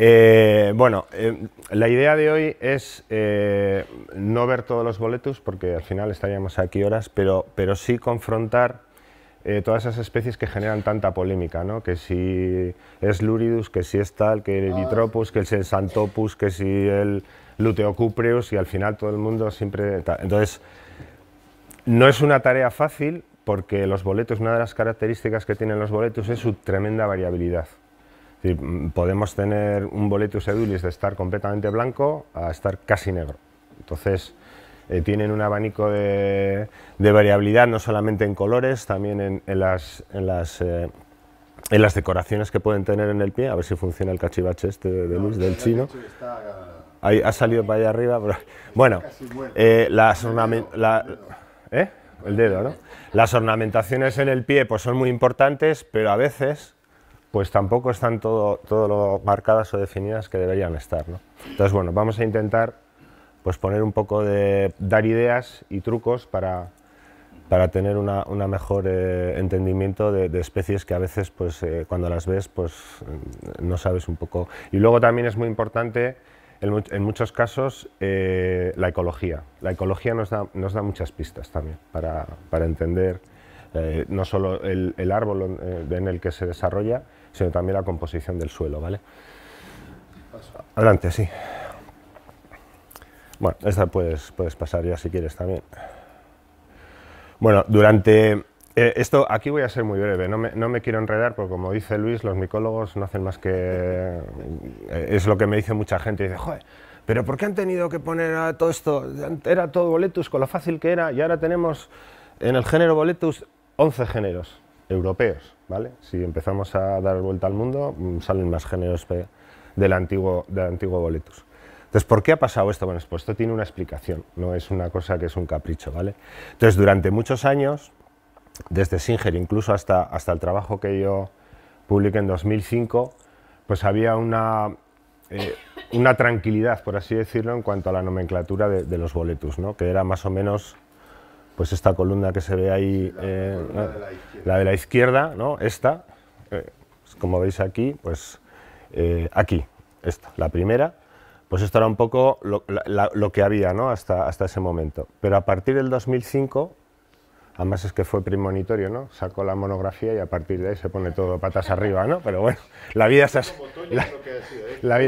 Eh, bueno, em, la idea de hoy es eh, no ver todos los boletos porque al final estaríamos aquí horas, pero, pero sí confrontar eh, todas esas especies que generan tanta polémica, ¿no? que si es luridus, que si es tal, que el ah. Eritropus, que es el santopus, que si el luteocupreus, y al final todo el mundo siempre... Entonces, no es una tarea fácil, porque los boletos, una de las características que tienen los boletos es su tremenda variabilidad podemos tener un boletus edulis de estar completamente blanco a estar casi negro. Entonces, eh, tienen un abanico de, variabilidad no solamente en colores, también en, las, en las, eh, en, las, decoraciones que pueden tener en el pie. A ver si funciona el cachivache este de, luz del chino. ha salido para allá arriba. Bueno, eh, las ornamentaciones... El dedo, ¿no? Las ornamentaciones en el pie pues, son muy importantes, pero a veces pues tampoco están todo, todo lo marcadas o definidas que deberían estar. Entonces, bueno, vamos a intentar pues poner un poco de, dar ideas y trucos para, para tener un mejor eh, entendimiento de, especies que a veces pues, eh, cuando las ves pues, no sabes un poco. Y luego también es muy importante, en, muchos casos, eh, la ecología. La ecología nos da, muchas pistas también para, entender no solo el árbol en el que se desarrolla, sino también la composición del suelo, ¿vale? Adelante, sí. Bueno, esta puedes, puedes pasar ya si quieres también. Bueno, durante... Eh, esto aquí voy a ser muy breve, no me, quiero enredar porque como dice Luis, los micólogos no hacen más que... Eh, es lo que me dice mucha gente, dice, joder, pero ¿por qué han tenido que poner a todo esto? Era todo boletus con lo fácil que era y ahora tenemos en el género boletus 11 géneros europeos, ¿vale? Si empezamos a dar vuelta al mundo, mm, salen más géneros del antiguo, del antiguo boletus. Entonces, ¿por qué ha pasado esto? Bueno, pues esto tiene una explicación, no es una cosa que es un capricho, ¿vale? Entonces, durante muchos años, desde Singer incluso hasta, hasta el trabajo que yo publiqué en 2005, pues había una, eh, una tranquilidad, por así decirlo, en cuanto a la nomenclatura de, de los boletus, ¿no? Que era más o menos pues esta columna que se ve ahí, eh, la, de, la, izquierda, ¿no? esta, eh, pues como veis aquí, pues eh, aquí, esta, la primera, pues esto era un poco lo, que había ¿no? hasta, hasta ese momento. Pero a partir del 2005 Además es que fue primonitorio, ¿no? Sacó la monografía y a partir de ahí se pone todo patas arriba, ¿no? Pero bueno, la vida es así. vida... la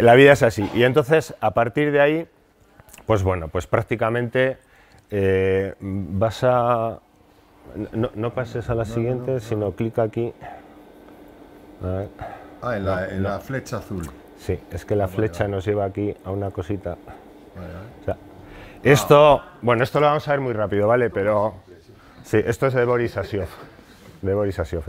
vida es así. Y entonces, a partir de ahí, pues bueno, pues prácticamente eh, vas a... No, pases a la siguiente, sino clica aquí. Ah, en la, flecha azul. Sí, es que la flecha nos lleva aquí a una cosita. esto, ah. bueno, esto lo vamos a ver muy rápido, ¿vale? Pero sí, esto es de Boris Asiov. De Boris Asiof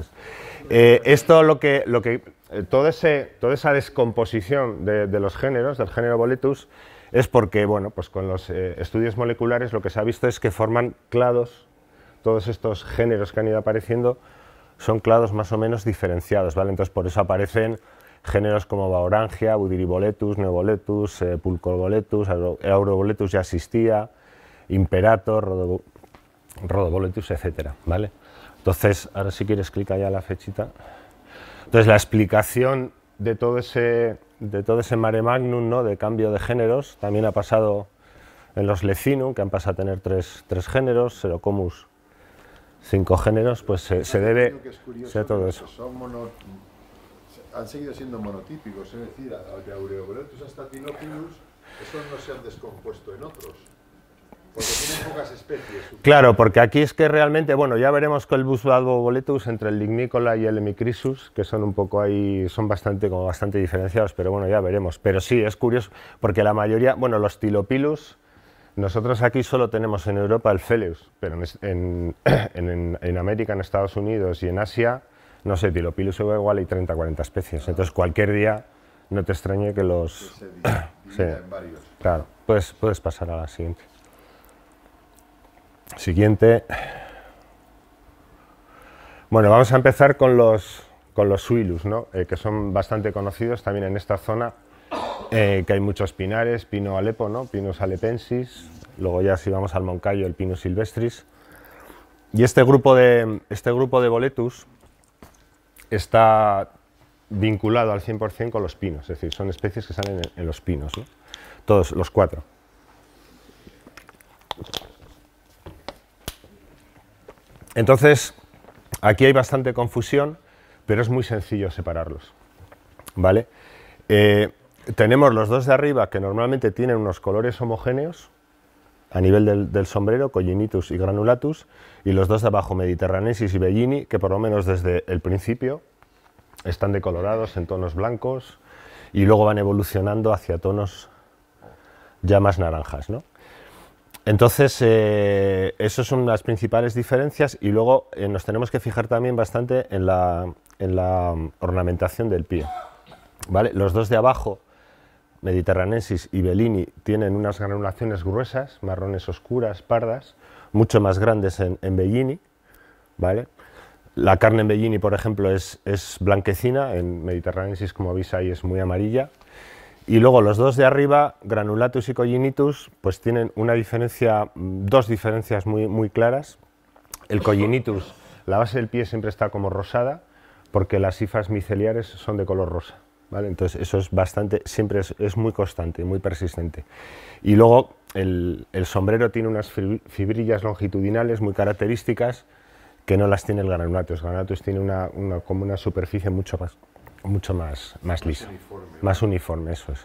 eh, esto lo que, lo que eh, todo ese, toda esa descomposición de, de, los géneros, del género boletus, es porque, bueno, pues con los eh, estudios moleculares lo que se ha visto es que forman clados, todos estos géneros que han ido apareciendo son clados más o menos diferenciados, ¿vale? Entonces por eso aparecen géneros como Baurangia, Budiriboletus, Neoboletus, eh, Pulcolboletus, Pulcoboletus, Auroboletus ya existía, Imperator, Rodoboletus, etcétera, ¿vale? Entonces, ahora si quieres clic allá la fechita. Entonces la explicación de todo ese de todo ese mare magnum ¿no? de cambio de géneros. También ha pasado en los Lecinum, que han pasado a tener tres, tres géneros, Serocomus cinco géneros, pues se, se debe a todo eso. Son han seguido siendo monotípicos, es decir, de hasta Tinopilus, esos no se han descompuesto en otros. Porque pocas especies. Claro, porque aquí es que realmente, bueno, ya veremos con el Busbus boletus entre el lignicola y el hemicrisus, que son un poco ahí, son bastante, como bastante diferenciados, pero bueno, ya veremos. Pero sí, es curioso, porque la mayoría, bueno, los tilopilus, nosotros aquí solo tenemos en Europa el Feleus, pero en, América, en Estados Unidos y en Asia, no sé, tilopilus igual hay 30 40 especies. Entonces, cualquier día no te extrañe que los... Claro, puedes, puedes pasar a la siguiente. Siguiente. Bueno, vamos a empezar con los, con los suilus, eh, que son bastante conocidos también en esta zona, eh, que hay muchos pinares, pino alepo, ¿no? pinos alepensis, luego ya si vamos al Moncayo, el pino silvestris. Y este grupo de, este grupo de boletus está vinculado al 100% con los pinos, es decir, son especies que salen en, los pinos, todos los cuatro. Entonces, aquí hay bastante confusión, pero es muy sencillo separarlos. ¿Vale? Eh, tenemos los dos de arriba que normalmente tienen unos colores homogéneos a nivel del, sombrero, collinitus y granulatus, y los dos de abajo, Mediterranesis y bellini, que por lo menos desde el principio están decolorados en tonos blancos y luego van evolucionando hacia tonos ya más naranjas. ¿no? Entonces, eh, esas son las principales diferencias y luego eh, nos tenemos que fijar también bastante en la, ornamentación del pie. ¿Vale? Los dos de abajo, Mediterranensis y Bellini, tienen unas granulaciones gruesas, marrones oscuras, pardas, mucho más grandes en, Bellini. ¿vale? La carne en Bellini, por ejemplo, es, blanquecina, en Mediterranensis, como veis ahí, es muy amarilla. Y luego los dos de arriba, granulatus y collinitus, pues tienen una diferencia, mm, dos diferencias muy, claras. El collinitus, la base del pie siempre está como rosada, porque las hifas miceliares son de color rosa. ¿vale? Entonces eso es bastante, siempre es, muy constante, muy persistente. Y luego el, sombrero tiene unas fibrillas longitudinales muy características que no las tiene el granulatus. El granulatus tiene una, como una superficie mucho más, mucho más, más, más más uniforme, eso es.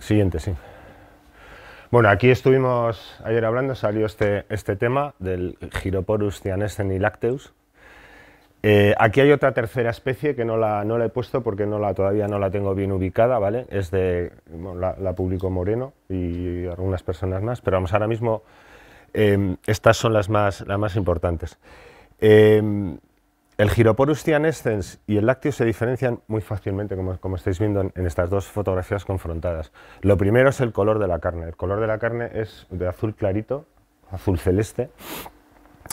siguiente, sí. Bueno, aquí estuvimos ayer hablando, salió este, este tema del Giroporus cianestenilacteus, eh, aquí hay otra tercera especie que no la, no la he puesto porque no la, todavía no la tengo bien ubicada, ¿vale? Es de, la, la Moreno y algunas personas más, pero vamos, ahora mismo eh, estas son las más, las más importantes. Eh, el Gyroporus cianescens y el Lacteus se diferencian muy fácilmente, como, como estáis viendo en, estas dos fotografías confrontadas. Lo primero es el color de la carne. El color de la carne es de azul clarito, azul celeste,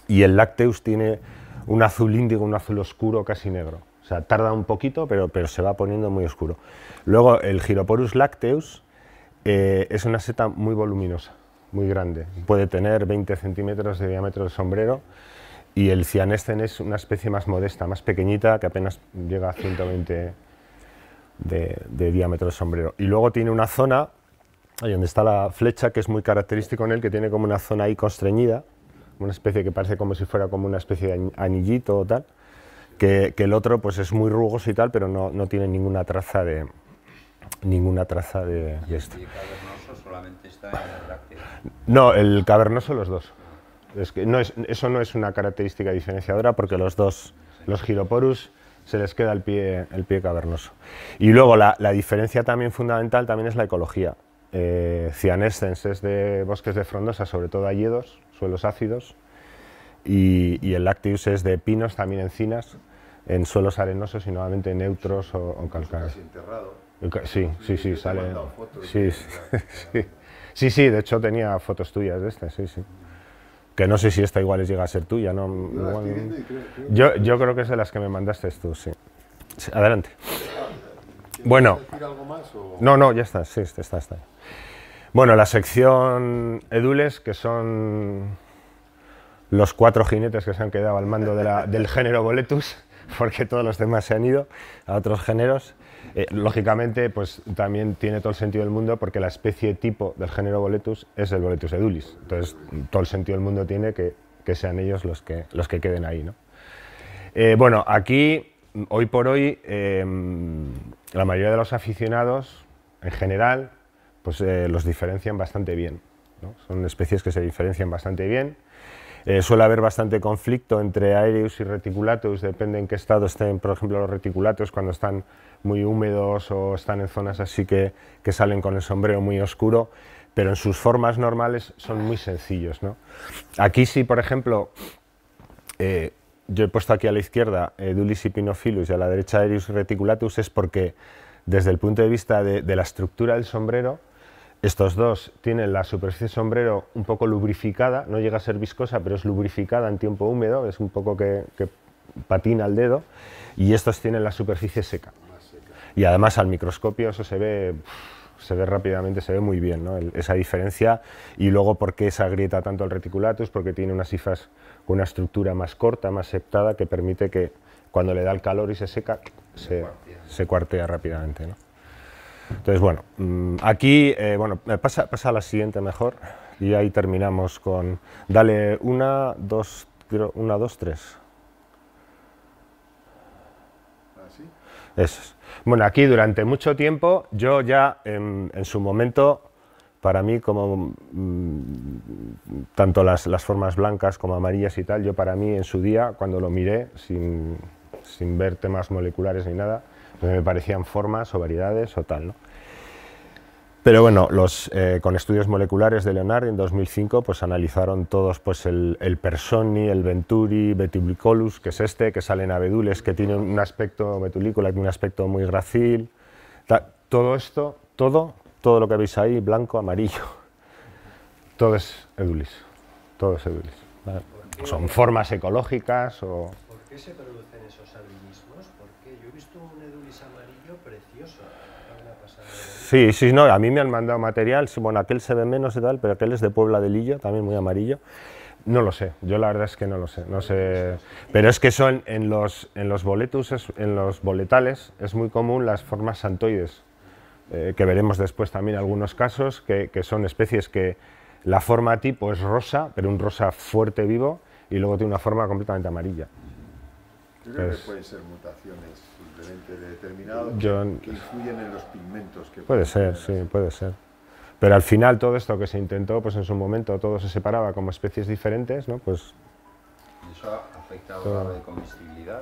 y el lácteus tiene un azul índigo, un azul oscuro, casi negro. O sea, tarda un poquito, pero, pero se va poniendo muy oscuro. Luego, el Gyroporus lacteus eh, es una seta muy voluminosa, muy grande. Puede tener 20 centímetros de diámetro de sombrero y el cianesten es una especie más modesta, más pequeñita, que apenas llega a 120 de, diámetro de sombrero. Y luego tiene una zona, ahí donde está la flecha, que es muy característico en él, que tiene como una zona ahí constreñida, una especie que parece como si fuera como una especie de anillito o tal, que, el otro pues es muy rugoso y tal, pero no, no tiene ninguna traza de ninguna traza de, esto. ¿Y el cavernoso solamente está en el No, el cavernoso los dos no es, eso no es una característica diferenciadora porque los dos, los giroporus, se les queda el pie, el pie cavernoso. Y luego la, diferencia también fundamental también es la ecología. Eh, es de bosques de frondosa, sobre todo hayedos, suelos ácidos, y, el lactius es de pinos, también encinas, en suelos arenosos y nuevamente neutros o, o calcáreos. Sí, sí, sí, sale. Sí, sí, sí, de hecho tenía fotos tuyas de este, sí, sí que no sé si esta igual llega a ser tuya, ¿no? yo, creo que es de las que me mandaste tú, sí. adelante. Bueno. No, no, ya está, sí, está, está. Bueno, la sección Edules, que son los cuatro jinetes que se han quedado al mando del género Boletus, porque todos los demás se han ido a otros géneros. Eh, lógicamente, pues también tiene todo el sentido del mundo porque la especie tipo del género Boletus es el Boletus edulis. Entonces, todo el sentido del mundo tiene que, sean ellos los que, los que queden ahí. ¿no? Eh, bueno, aquí, hoy por hoy, em, la mayoría de los aficionados, en general, pues eh, los diferencian bastante bien. Son especies que se diferencian bastante bien eh, suele haber bastante conflicto entre aereus y reticulatus, depende en qué estado estén, por ejemplo, los reticulatus cuando están muy húmedos o están en zonas así que, salen con el sombrero muy oscuro, pero en sus formas normales son muy sencillos. Aquí sí, por ejemplo, eh, yo he puesto aquí a la izquierda eh, Dulis y Pinophilus y a la derecha Aereus reticulatus, es porque desde el punto de vista de la estructura del sombrero, estos dos tienen la superficie sombrero un poco lubrificada, no llega a ser viscosa, pero es lubrificada en tiempo húmedo, es un poco que, patina el dedo, y estos tienen la superficie seca. Y además al microscopio eso se ve, se ve rápidamente, se ve muy bien ¿no? esa diferencia, y luego por qué esa grieta tanto el reticulatus, porque tiene unas hifas con una estructura más corta, más septada, que permite que cuando le da el calor y se seca, se, se cuartea rápidamente. ¿no? Entonces, bueno, mm, aquí, eh, bueno, eh, pasa, a la siguiente mejor y ahí terminamos con, dale una, dos, creo, una, dos, tres. ¿Ah, Eso Bueno, aquí durante mucho tiempo, yo ya en, su momento, para mí como mm, tanto las, formas blancas como amarillas y tal, yo para mí en su día, cuando lo miré, sin ver temas moleculares ni nada, pues me parecían formas o variedades o tal, ¿no? Pero bueno, los, eh, con estudios moleculares de Leonardo en 2005 pues analizaron todos pues, el, Personi, el Venturi, Betulicolus, que es este, que salen abedules, que tiene un aspecto, metulícola que tiene un aspecto muy gracil. todo esto, todo, todo lo que veis ahí, blanco, amarillo, todo es edulis. Todo es edulis. Son formas ecológicas o... ¿Por qué se producen esos Sí, sí, no, a mí me han mandado material, bueno, aquel se ve menos y tal, pero aquel es de Puebla de Lillo, también muy amarillo. No lo sé, yo la verdad es que no lo sé, no sé, pero es que son en los, boletus, en los boletales, es muy común las formas santoides, eh, que veremos después también algunos casos, que son especies que la forma tipo es rosa, pero un rosa fuerte vivo, y luego tiene una forma completamente amarilla. Yo creo que pueden ser mutaciones simplemente de determinado que influyen en los pigmentos. Que puede ser, sí, puede ser. Pero al final todo esto que se intentó, pues en su momento todo se separaba como especies diferentes, ¿no? Pues... ¿Eso afectado a la comestibilidad?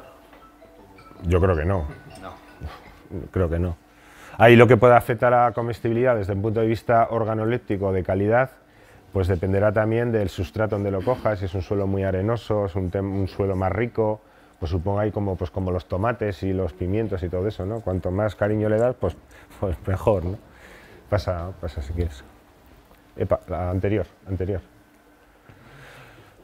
Yo creo que no. No. creo que no. Ahí lo que pueda afectar a la comestibilidad desde un punto de vista organoléptico de calidad pues dependerá también del sustrato donde lo cojas, si es un suelo muy arenoso, es un, un suelo más rico, pues supongo ahí como, pues como los tomates y los pimientos y todo eso, ¿no? Cuanto más cariño le das, pues, pues, mejor, ¿no? Pasa, pasa si quieres. Epa, la anterior, anterior.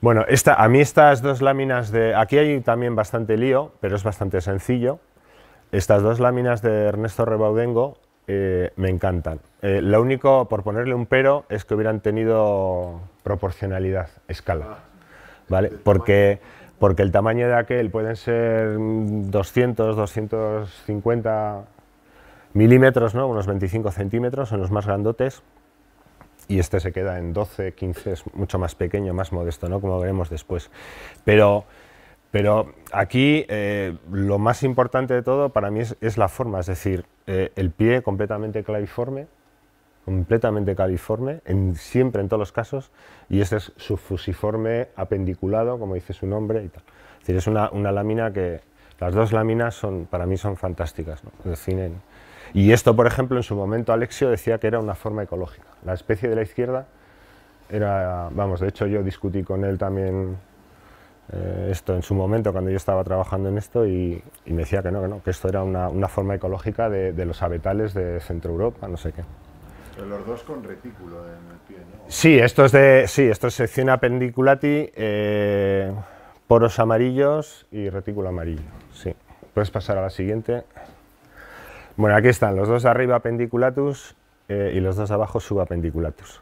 Bueno, esta, a mí estas dos láminas de... Aquí hay también bastante lío, pero es bastante sencillo. Estas dos láminas de Ernesto Rebaudengo eh, me encantan. Eh, lo único, por ponerle un pero, es que hubieran tenido proporcionalidad, escala. Ah. ¿Vale? Porque porque el tamaño de aquel pueden ser 200, mm, 250 milímetros, unos 25 centímetros, son los más grandotes, y este se queda en 12, 15, es mucho más pequeño, más modesto, ¿no? como veremos después. Pero, pero aquí eh, lo más importante de todo para mí es, la forma, es decir, eh, el pie completamente claviforme, completamente califorme, en, siempre en todos los casos, y este es su fusiforme apendiculado, como dice su nombre y tal. Es decir, es una, una lámina que, las dos láminas son, para mí son fantásticas, de cine. Y esto, por ejemplo, en su momento Alexio decía que era una forma ecológica. La especie de la izquierda era, vamos, de hecho yo discutí con él también eh, esto en su momento cuando yo estaba trabajando en esto y, me decía que no, que esto era una, una forma ecológica de, los abetales de Centro Europa, no sé qué los dos con retículo en el pie, ¿no? Sí, esto es, de, sí, esto sección apendiculati, eh, poros amarillos y retículo amarillo. Sí. Puedes pasar a la siguiente. Bueno, aquí están los dos de arriba appendiculatus eh, y los dos de abajo subapendiculatus.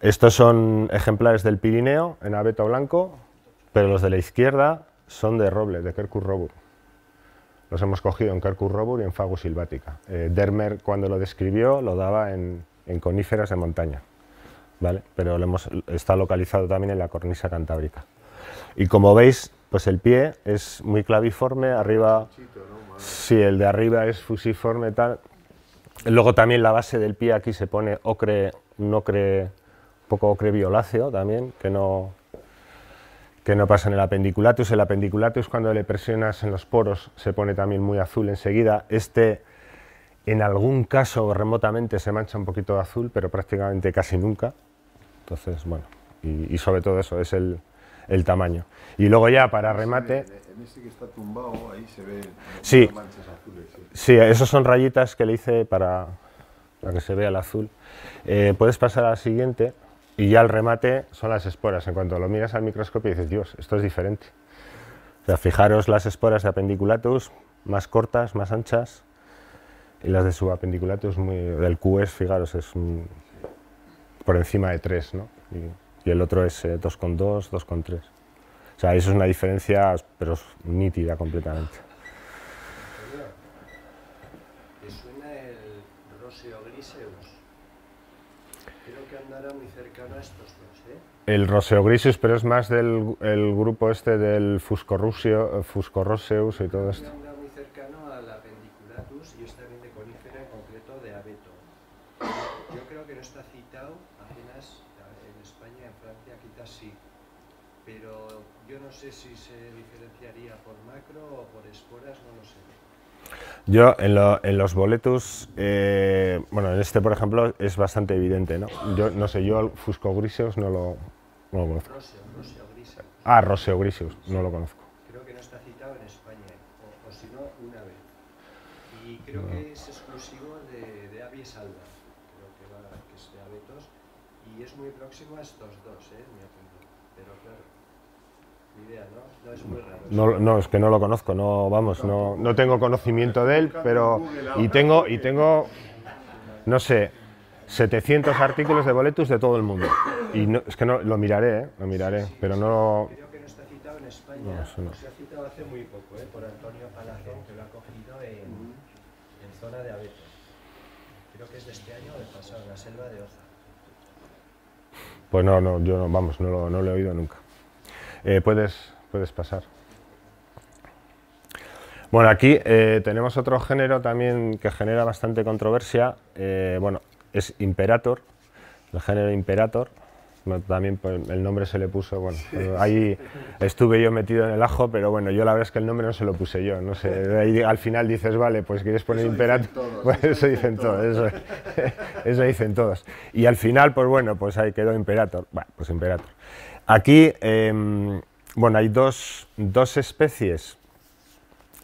Estos son ejemplares del Pirineo en abeto blanco, pero los de la izquierda son de roble, de Quercus robur los hemos cogido en Carcus robur y en Fagus silvática eh, Dermer, cuando lo describió, lo daba en, coníferas de montaña, ¿vale? pero lo hemos, está localizado también en la cornisa cantábrica. Y como veis, pues el pie es muy claviforme, arriba, si el de arriba es fusiforme tal. Luego también la base del pie aquí se pone ocre, un un poco ocre violáceo también, que no, que no pasa en el apendiculatus. El apendiculatus cuando le presionas en los poros se pone también muy azul enseguida. Este en algún caso remotamente se mancha un poquito de azul, pero prácticamente casi nunca. Entonces, bueno, y, sobre todo eso, es el, tamaño. Y luego ya para remate... En que está tumbado, ahí se ve sí, manchas azules. Sí, son rayitas que le hice para, para que se vea el azul. Eh, puedes pasar a la siguiente. Y ya el remate son las esporas. En cuanto lo miras al microscopio dices, Dios, esto es diferente. O sea, fijaros las esporas de apendiculatus, más cortas, más anchas, y las de subapendiculatus, muy, del QS, e fijaros, es por encima de 3, ¿no? Y, el otro es 2,2, eh, 2,3. O sea, eso es una diferencia, pero nítida completamente. ¿Te suena el griseus? Creo que andará muy cercano a estos dos, ¿eh? El Roseo pero es más del el grupo este del Fuscorusio, eh, Fuscoroseus y todo esto. Anda muy cercano a la Pendiculatus y está bien de conífera, en concreto de abeto. Yo creo que no está citado apenas en España, en Francia quizás sí, pero yo no sé si se diferenciaría por macro o por esporas, no lo sé. Yo en, lo, en los boletos, eh, bueno, en este por ejemplo es bastante evidente, ¿no? Yo no sé, yo al Fusco Griseus no lo, conozco. Roseo, Griseus. Ah, Roseo Griseus, no lo conozco. Creo que no está citado en España, o, si no, una vez. Y creo que es exclusivo de, de Alba, creo que, va, que es de Abetos, y es muy próximo a estos ¿no? No es No, es que no lo conozco, no, vamos, no, no tengo conocimiento de él, pero... Y tengo, y tengo, no sé, 700 artículos de boletus de todo el mundo. Y no, es que no, lo miraré, ¿eh? Lo miraré, pero no... Creo que no está citado en España, no, se ha citado hace muy poco, ¿eh? Por Antonio Palazón, que lo ha cogido en, en zona de abeto. Creo que es de este año o de pasado, en la selva de Oza. Pues no, no, yo no, vamos, no lo, no lo he oído nunca. Eh, puedes, puedes pasar. Bueno, aquí eh, tenemos otro género también que genera bastante controversia. Eh, bueno, es Imperator, el género Imperator. También el nombre se le puso, bueno, ahí estuve yo metido en el ajo, pero bueno, yo la verdad es que el nombre no se lo puse yo, no sé, ahí al final dices, vale, pues quieres poner imperator, bueno, eso dicen todos, eso, eso dicen todos. Y al final, pues bueno, pues ahí quedó imperator, bueno, pues imperator. Aquí, em, bueno, hay dos, especies,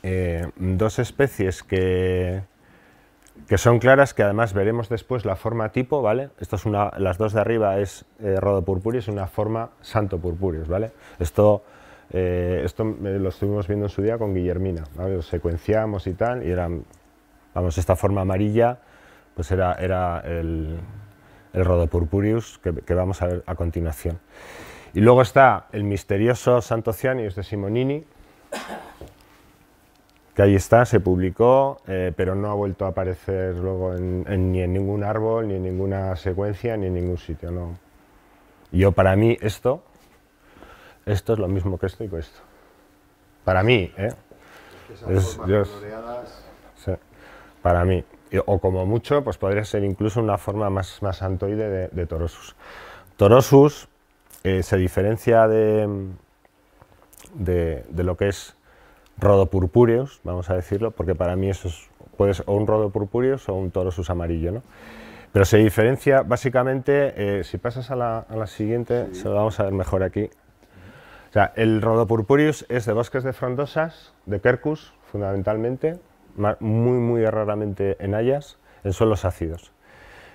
eh, dos especies que, que son claras, que además veremos después la forma tipo, ¿vale? Esto es una, las dos de arriba es eh, y una forma santo purpurius, ¿vale? Esto, eh, esto eh, lo estuvimos viendo en su día con Guillermina, Lo secuenciamos y tal, y eran, vamos, esta forma amarilla, pues era, era el, el que vamos a ver a continuación. Y luego está el misterioso Santo ciani de Simonini, que ahí está, se publicó, eh, pero no ha vuelto a aparecer luego ni en ningún árbol, ni en ninguna secuencia, ni en ningún sitio. No. Yo para mí esto, esto es lo mismo que esto y que esto. Para mí, ¿eh? Es, para mí. O como mucho, pues podría ser incluso una forma más, más antoide de, de Torosus. Torosus eh, se diferencia de, de, lo que es rodopurpúreos, vamos a decirlo, porque para mí eso es o un rodopurpúreos o un torosus amarillo, ¿no? Pero se diferencia básicamente, eh, si pasas a la, siguiente, se lo vamos a ver mejor aquí. O sea, el rodopurpúreos es de bosques de frondosas, de Quercus fundamentalmente, muy muy raramente en hayas, en suelos ácidos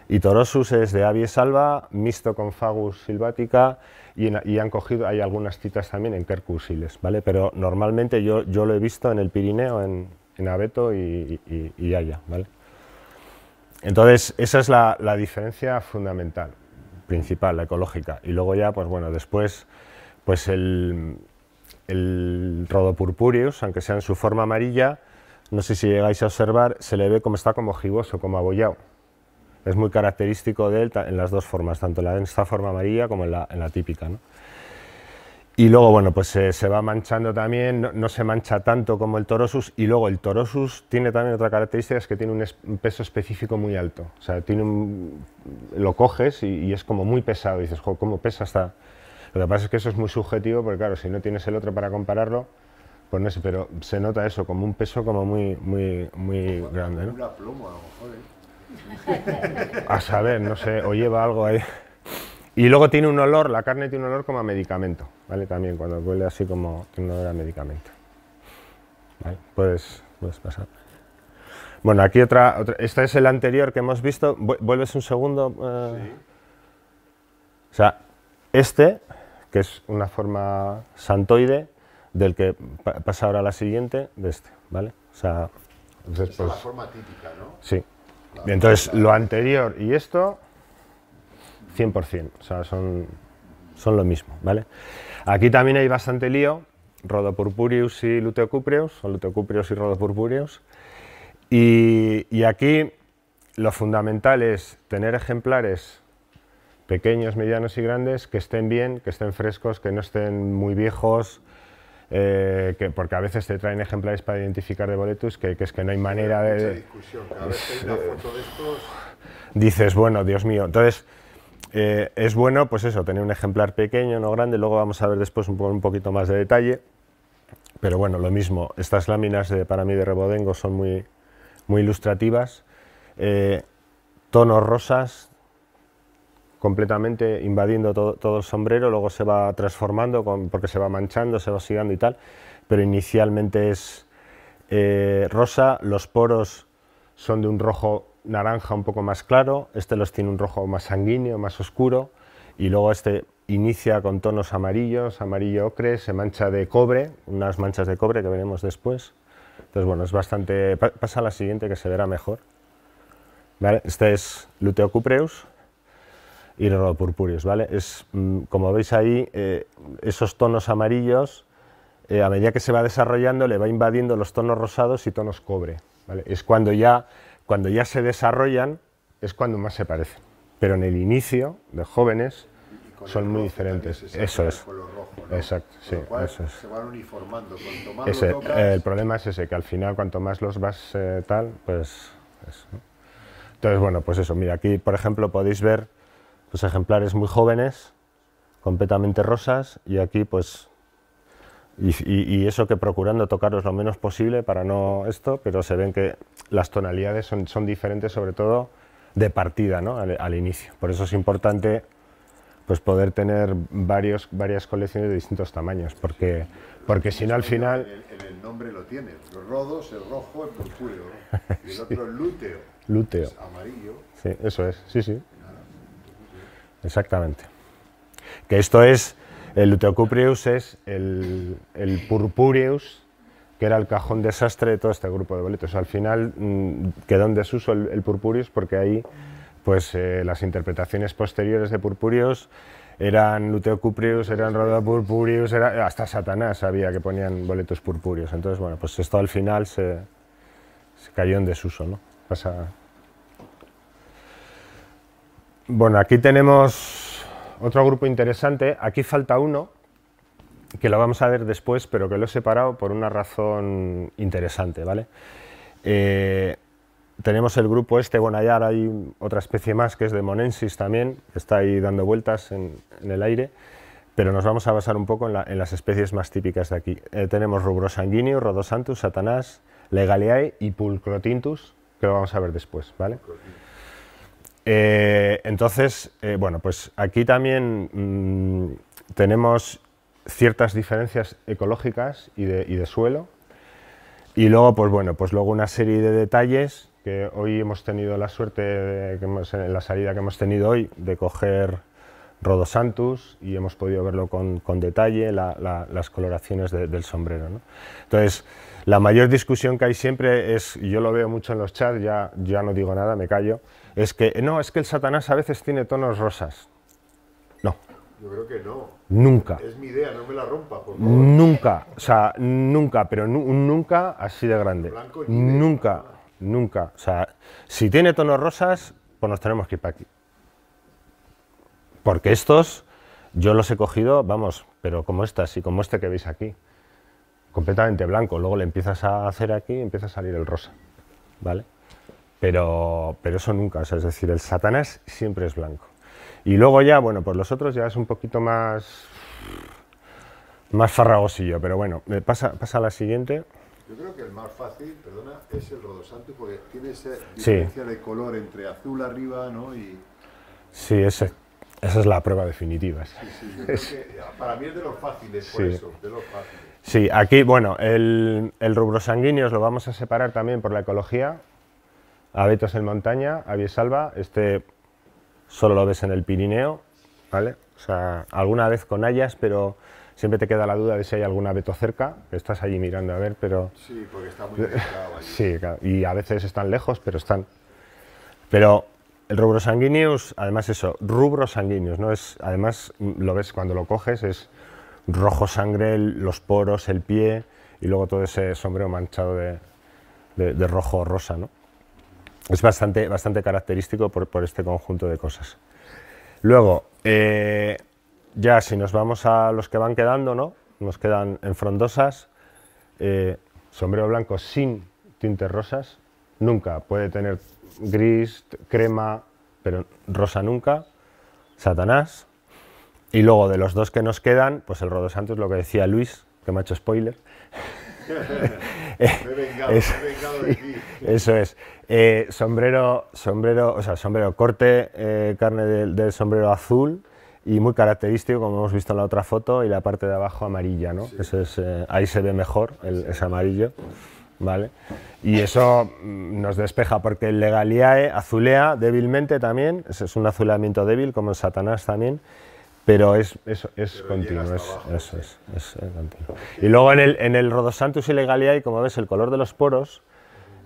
y torosus es de Abies salva, mixto con Fagus silvática y, han cogido, hay algunas citas también en kerkusiles ¿vale? Pero normalmente yo, yo lo he visto en el Pirineo, en, en Abeto y, y, y ¿vale? Entonces, esa es la, la, diferencia fundamental, principal, la ecológica. Y luego ya, pues bueno, después, pues el, el Rodopurpureus, aunque sea en su forma amarilla, no sé si llegáis a observar, se le ve como está como giboso, como abollado es muy característico de él en las dos formas, tanto en esta forma amarilla como en la, en la típica. ¿no? Y luego, bueno, pues se va manchando también, no, se mancha tanto como el torosus, y luego el torosus tiene también otra característica, es que tiene un, peso específico muy alto, o sea, tiene lo coges y, es como muy pesado, dices, jo, ¿cómo pesa hasta...? Lo que pasa es que eso es muy subjetivo, porque claro, si no tienes el otro para compararlo, pues no sé, pero se nota eso, como un peso como muy, muy, muy grande, ¿no? Una pluma, a lo mejor, ¿eh? A saber, no sé, o lleva algo ahí. Y luego tiene un olor, la carne tiene un olor como a medicamento, ¿vale? También cuando huele así como que olor a medicamento. ¿Vale? Puedes, pasar. Bueno, aquí otra, esta este es el anterior que hemos visto. ¿Vuelves un segundo? Eh, o sea, este, que es una forma santoide, del que pasa ahora la siguiente, de este, ¿vale? O sea, es la pues forma típica, ¿no? Sí. Entonces, lo anterior y esto, 100%, son, lo mismo, ¿vale? Aquí también hay bastante lío, Rodopurpurius y Luteocupreus, o Luteocupreus y Rodopurpurius, y, y aquí lo fundamental es tener ejemplares pequeños, medianos y grandes que estén bien, que estén frescos, que no estén muy viejos, eh, que, porque a veces te traen ejemplares para identificar de boletus, que, es que no hay manera de... Dices, bueno, Dios mío. Entonces, eh, es bueno, pues eso, tener un ejemplar pequeño, no grande, luego vamos a ver después un, un poquito más de detalle. Pero bueno, lo mismo, estas láminas para mí de Rebodengo son muy, muy ilustrativas. Eh, tonos rosas, completamente invadiendo todo, el sombrero, luego se va transformando porque se va manchando, se va oxidando y tal, pero inicialmente es eh, rosa, los poros son de un rojo naranja un poco más claro, este los tiene un rojo más sanguíneo, más oscuro, y luego este inicia con tonos amarillos, amarillo ocre, se mancha de cobre, unas manchas de cobre que veremos después. Entonces, bueno, es bastante... pasa a la siguiente que se verá mejor. Este es Luteo cupreus, y los purpúreos, ¿vale? Es, mm, como veis ahí, eh, esos tonos amarillos, eh, a medida que se va desarrollando, le va invadiendo los tonos rosados y tonos cobre, ¿vale? Es cuando ya, cuando ya se desarrollan, es cuando más se parecen. Pero en el inicio, de jóvenes, son muy diferentes. Eso es. Exacto, sí, eso es. Se van uniformando. Cuanto más ese, eh, el problema es ese, que al final cuanto más los vas tal, pues... Eso. Entonces, bueno, pues eso, mira, aquí por ejemplo podéis ver ejemplares muy jóvenes, completamente rosas, y aquí pues y, eso que procurando tocaros lo menos posible para no esto, pero se ven que las tonalidades son, son diferentes sobre todo de partida ¿no? al, inicio. Por eso es importante pues, poder tener varios, varias colecciones de distintos tamaños, porque, porque si no al final... el, nombre lo tiene, los rodos, el rojo, el purpúreo, y el otro el lúteo. Lúteo. amarillo. Sí, eso es, sí, sí exactamente. Que esto es, el luteocuprius es el, el que era el cajón desastre de todo este grupo de boletos. Al final mm, quedó en desuso el, el porque ahí pues, eh, las interpretaciones posteriores de purpurius eran Luteocuprius, eran Roda Purpurius, era, hasta Satanás sabía que ponían boletos purpurius. Entonces, bueno, pues esto al final se, se cayó en desuso, ¿no? Pasa, bueno, aquí tenemos otro grupo interesante. Aquí falta uno, que lo vamos a ver después, pero que lo he separado por una razón interesante, ¿vale? Eh, tenemos el grupo este, bueno, hay otra especie más que es de Monensis también, que está ahí dando vueltas en, el aire, pero nos vamos a basar un poco en, las especies más típicas de aquí. Eh, tenemos sanguíneo, Rodosantus, Satanás, Legaleae y Pulcrotintus, que lo vamos a ver después, ¿vale? Eh, entonces, eh, bueno, pues aquí también mm, tenemos ciertas diferencias ecológicas y de, suelo. Y luego, pues bueno, pues luego una serie de detalles que hoy hemos tenido la suerte, en eh, la salida que hemos tenido hoy, de coger Rodosantus y hemos podido verlo con, detalle, las coloraciones del sombrero. Entonces, la mayor discusión que hay siempre es, yo lo veo mucho en los chats, ya, ya no digo nada, me callo, es que no, es que el Satanás a veces tiene tonos rosas. No. Yo creo que no. Nunca. Es mi idea, no me la rompa, Nunca, o sea, nunca, pero nunca así de grande. Blanco nunca, nunca. O sea, si tiene tonos rosas, pues nos tenemos que ir para aquí. Porque estos yo los he cogido, vamos, pero como estas y como este que veis aquí, completamente blanco. Luego le empiezas a hacer aquí y empieza a salir el rosa, ¿vale? pero, pero eso nunca, es decir, el Satanás siempre es blanco. Y luego ya, bueno, por los otros ya es un poquito más, más farragosillo, pero bueno, eh, pasa, a la siguiente. Yo creo que el más fácil, perdona, es el Rodosanto porque tiene esa diferencia de color entre azul arriba, ¿no? Sí, esa es la prueba definitiva. Sí, para mí es de los fáciles, por eso, de los fáciles. Sí, aquí, bueno, el, el rubro sanguíneo lo vamos a separar también por la ecología, Abetos en montaña, aviesalva, este solo lo ves en el Pirineo, ¿vale? O sea, alguna vez con hayas, pero siempre te queda la duda de si hay algún abeto cerca, estás allí mirando a ver, pero... Sí, porque está muy Sí, claro. y a veces están lejos, pero están. Pero el rubro sanguíneos, además eso, rubro sanguíneos, ¿no? Es, además, lo ves cuando lo coges, es rojo sangre, los poros, el pie, y luego todo ese sombrero manchado de, de, de rojo rosa, ¿no? es bastante, bastante característico por, por este conjunto de cosas. Luego, eh, ya si nos vamos a los que van quedando, ¿no? Nos quedan en frondosas, eh, sombrero blanco sin tintes rosas, nunca. Puede tener gris, crema, pero rosa nunca. Satanás. Y luego de los dos que nos quedan, pues el Rodo Santos, lo que decía Luis, que me ha hecho spoiler. Eh, eso, de Eso es. Eh, sombrero, sombrero, o sea, sombrero corte, eh, carne del, sombrero azul y muy característico, como hemos visto en la otra foto, y la parte de abajo amarilla, ¿no? Eso es, ahí se ve mejor, el, es amarillo. ¿Vale? Y eso mm, nos despeja porque el legaliae azulea débilmente también, es un azuleamiento débil como el Satanás también, pero es, es continuo, eso, es, es, continuo. Y luego en el, en el Rhodosanthus y como ves, el color de los poros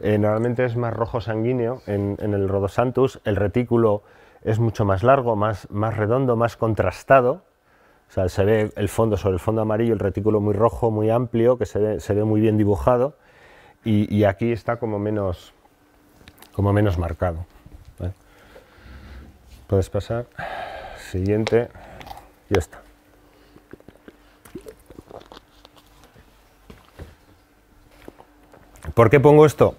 eh, normalmente es más rojo sanguíneo. En, en, el Rhodosanthus el retículo es mucho más largo, más, más redondo, más contrastado. O sea, se ve el fondo sobre el fondo amarillo, el retículo muy rojo, muy amplio, que se ve, se ve muy bien dibujado. Y, aquí está como menos, como menos marcado. Puedes pasar. Siguiente. Ya está. ¿Por qué pongo esto?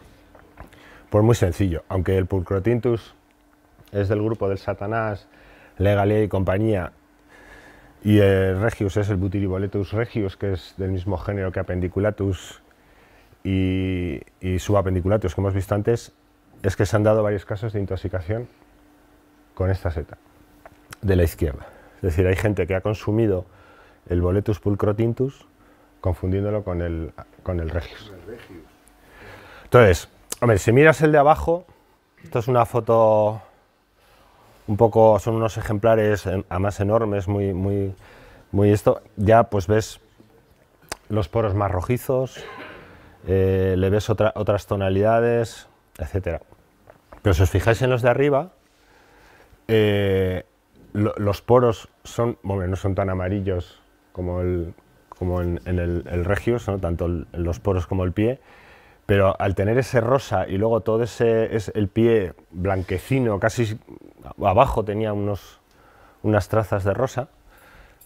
Pues muy sencillo, aunque el Pulcrotintus es del grupo del Satanás, Legalia y compañía, y el Regius es el Butiriboletus regius, que es del mismo género que Appendiculatus y, y Subappendiculatus, que hemos visto antes, es que se han dado varios casos de intoxicación con esta seta de la izquierda. Es decir, hay gente que ha consumido el boletus tintus confundiéndolo con el, con el regius. Entonces, ver, si miras el de abajo, esto es una foto un poco, son unos ejemplares eh, a más enormes, muy, muy, muy esto, ya pues ves los poros más rojizos, eh, le ves otras tonalidades, etc. Pero si os fijáis en los de arriba, eh, los poros son, no son tan amarillos como, el, como en, el, regio, regius, tanto los poros como el pie, pero al tener ese rosa y luego todo ese, es el pie blanquecino, casi abajo tenía unos, unas trazas de rosa,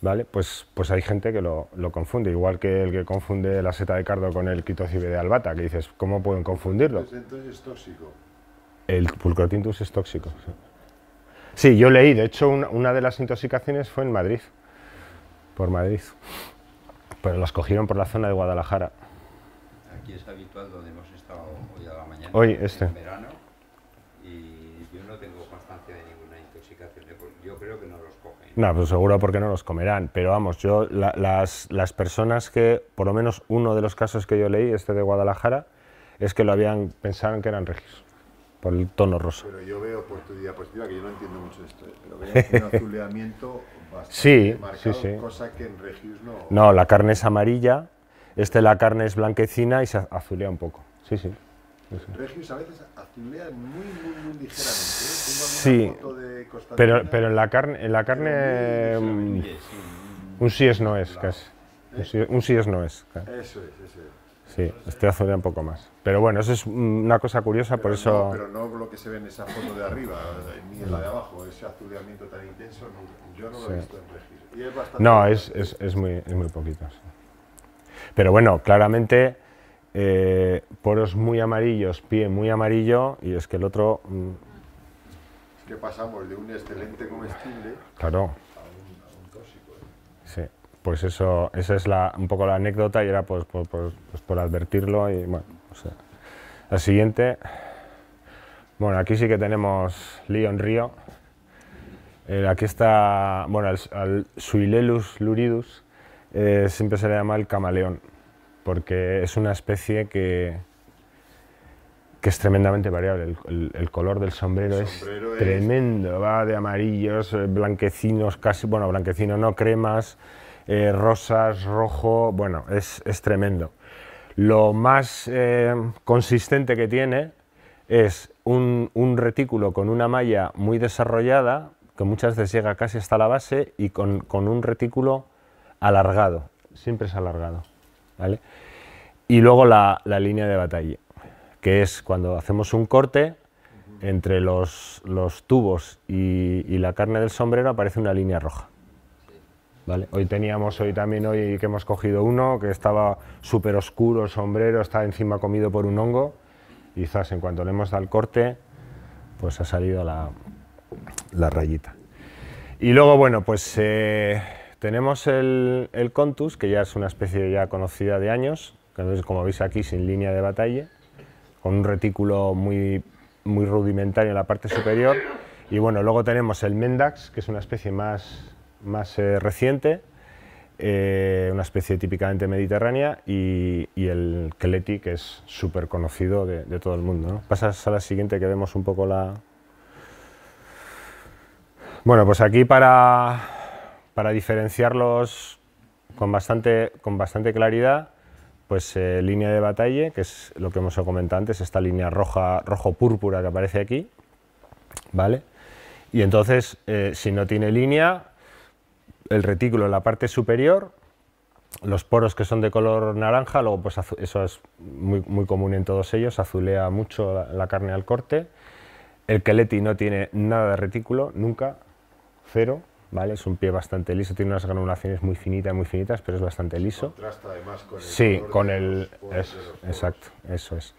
¿vale? Pues, pues hay gente que lo, confunde, igual que el que confunde la seta de cardo con el quitocibe de albata, que dices, ¿cómo pueden confundirlo? El pues entonces es tóxico. El pulcrotintus es tóxico. Sí. Sí, yo leí, de hecho una, de las intoxicaciones fue en Madrid, por Madrid, pero las cogieron por la zona de Guadalajara. Aquí es habitual donde hemos estado hoy a la mañana, hoy, en este. verano, y yo no tengo constancia de ninguna intoxicación, yo creo que no los cogen. No, pues seguro porque no los comerán, pero vamos, yo, las, las personas que, por lo menos uno de los casos que yo leí, este de Guadalajara, es que lo habían, pensaban que eran regios por el tono rosa. Pero yo veo por tu diapositiva, que yo no entiendo mucho esto, ¿eh? pero veo un azuleamiento bastante sí, marcado, cosa que en Regius no... No, la carne es amarilla, este la carne es blanquecina y se azulea un poco, sí, sí. Regius a veces azulea muy, muy, muy ligeramente. ¿eh? Sí, pero, pero en la carne, en la carne un, sí es no es, casi. Un sí, es no es. Eso es, eso es. Sí, este azul un poco más. Pero bueno, eso es una cosa curiosa, por eso... pero no lo que se ve en esa foto de arriba, ni en la de abajo, ese azuleamiento tan intenso, yo no lo he visto en Regis. Y es no, es, es, es, muy, es muy poquito. Pero bueno, claramente eh, poros muy amarillos, pie muy amarillo, y es que el otro... Mm, es que pasamos de un excelente comestible... Claro pues eso, esa es la, un poco la anécdota y era pues, por, pues, advertirlo y bueno, La siguiente, bueno, aquí sí que tenemos Leon Río. Eh, aquí está, bueno, al, Suilelus luridus eh, siempre se le llama el camaleón, porque es una especie que, es tremendamente variable. El, color del sombrero, es, es, tremendo, va de amarillos, eh, blanquecinos, casi, bueno, blanquecino no, cremas, eh, rosas, rojo, bueno, es, tremendo. Lo más eh, consistente que tiene es un, retículo con una malla muy desarrollada, que muchas veces llega casi hasta la base, y con, un retículo alargado, siempre es alargado. ¿vale? Y luego la, línea de batalla, que es cuando hacemos un corte entre los, tubos y la carne del sombrero aparece una línea roja. Hoy teníamos, hoy también hoy que hemos cogido uno que estaba súper oscuro, sombrero, estaba encima comido por un hongo. quizás en cuanto le hemos dado el corte, pues ha salido la, rayita. Y luego, bueno, pues eh, tenemos el, Contus, que ya es una especie ya conocida de años, que como veis aquí sin línea de batalla, con un retículo muy, muy rudimentario en la parte superior. Y bueno, luego tenemos el Mendax, que es una especie más más eh, reciente, eh, una especie típicamente mediterránea, y, el keleti, que es súper conocido de, todo el mundo. Pasas a la siguiente que vemos un poco la... Bueno, pues aquí para, diferenciarlos con bastante, con bastante claridad, pues eh, línea de batalla, que es lo que hemos comentado antes, esta línea roja, rojo-púrpura que aparece aquí, ¿vale? Y entonces, si no tiene línea, el retículo en la parte superior, los poros que son de color naranja, luego pues eso es muy, muy común en todos ellos, azulea mucho la, carne al corte. El queleti no tiene nada de retículo, nunca, cero, ¿vale? Es un pie bastante liso, tiene unas granulaciones muy finitas, muy finitas, pero es bastante liso. Contrasta además con el Sí, con el... exacto, eso es.